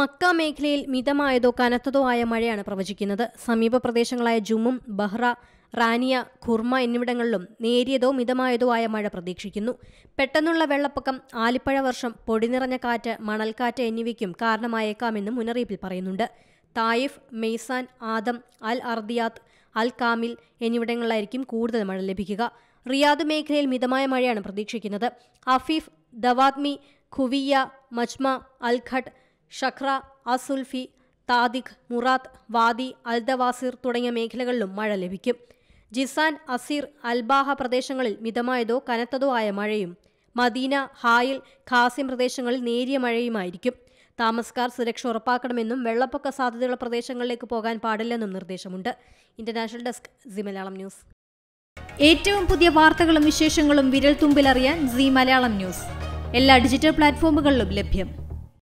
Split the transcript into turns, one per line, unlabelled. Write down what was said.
Mecca മേഖലയിൽ മിതമായതോ കനത്തതോ ആയ മഴയാണ് പ്രവചിക്കുന്നത് സമീപ പ്രദേശങ്ങളായ ജുമ്മും ബഹ്റ റാനിയ ഖുർമ എന്നിവിടങ്ങളിലും നേരിയതോ മിതമായതോ ആയ മഴ പ്രതീക്ഷിക്കുന്നു പെട്ടെന്നുള്ള വെള്ളപ്പൊക്കം ആലിപ്പഴ വർഷം പൊടിനിറഞ്ഞ കാറ്റ് മണൽക്കാറ്റ് എന്നിവയ്ക്കും കാരണമായേക്കാമെന്നും മുന്നറിയിപ്പിൽ പറയുന്നുണ്ട് Taif Maysan Adham Al Ardiyat Al Kamil എന്നിവിടങ്ങളിലായിരിക്കും കൂടുതൽ മഴ ലഭിക്കുക റിയാദ് മേഖലയിൽ മിതമായ മഴയാണ് പ്രതീക്ഷിക്കുന്നത് അഫീഫ് ദവാത്മി ഖുവിയ മജ്മ അൽഖട്ട് ഷഖ്ര അസുൽഫി താദിഖ് മുറാത്ത് വാദി അൽദവാസിർ തുടങ്ങിയ മേഖലകളിലും മഴ ലഭിക്കും ജിസാൻ അസീർ അൽബാഹ പ്രദേശങ്ങളിൽ മിതമായതോ കനത്തതോ ആയ മഴയും മദീന ഹായിൽ ഖാസിം പ്രദേശങ്ങളിൽ നേരിയ മഴയുമായിരിക്കും താമസക്കാർ സുരക്ഷ ഉറപ്പാക്കണമെന്നും വെള്ളപ്പൊക്ക സാധ്യതയുള്ള പ്രദേശങ്ങളിലേക്ക് പോകാൻ പാടില്ലെന്നും നിർദ്ദേശമുണ്ട് international desk C Malayalam news
ഏറ്റവും പുതിയ വാർത്തകളും വിശേഷങ്ങളും വിരൽ തുമ്പിലറിയാൻ സി മലയാളം ന്യൂസ് എല്ലാ ഡിജിറ്റൽ പ്ലാറ്റ്ഫോമുകളിലും ലഭ്യം